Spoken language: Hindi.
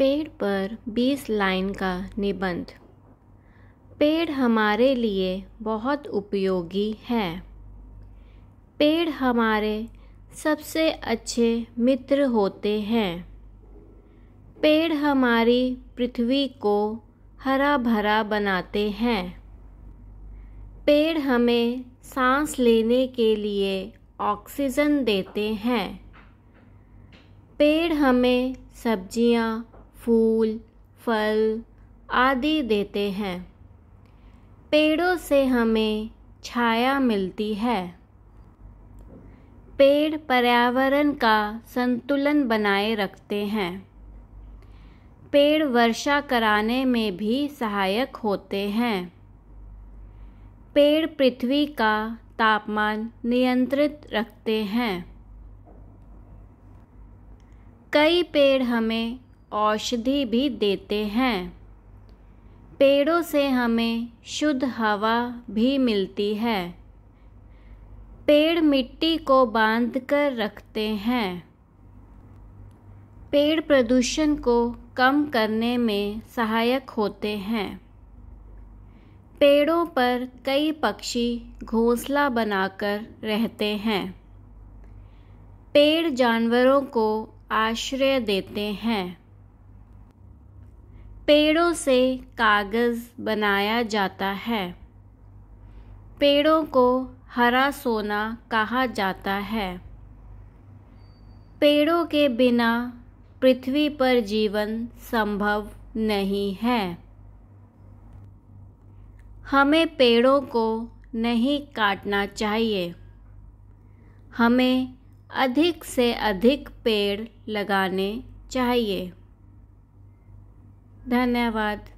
पेड़ पर बीस लाइन का निबंध पेड़ हमारे लिए बहुत उपयोगी है पेड़ हमारे सबसे अच्छे मित्र होते हैं पेड़ हमारी पृथ्वी को हरा भरा बनाते हैं पेड़ हमें सांस लेने के लिए ऑक्सीजन देते हैं पेड़ हमें सब्जियाँ फूल फल आदि देते हैं पेड़ों से हमें छाया मिलती है पेड़ पर्यावरण का संतुलन बनाए रखते हैं पेड़ वर्षा कराने में भी सहायक होते हैं पेड़ पृथ्वी का तापमान नियंत्रित रखते हैं कई पेड़ हमें औषधि भी देते हैं पेड़ों से हमें शुद्ध हवा भी मिलती है पेड़ मिट्टी को बांध कर रखते हैं पेड़ प्रदूषण को कम करने में सहायक होते हैं पेड़ों पर कई पक्षी घोंसला बनाकर रहते हैं पेड़ जानवरों को आश्रय देते हैं पेड़ों से कागज़ बनाया जाता है पेड़ों को हरा सोना कहा जाता है पेड़ों के बिना पृथ्वी पर जीवन संभव नहीं है हमें पेड़ों को नहीं काटना चाहिए हमें अधिक से अधिक पेड़ लगाने चाहिए धन्यवाद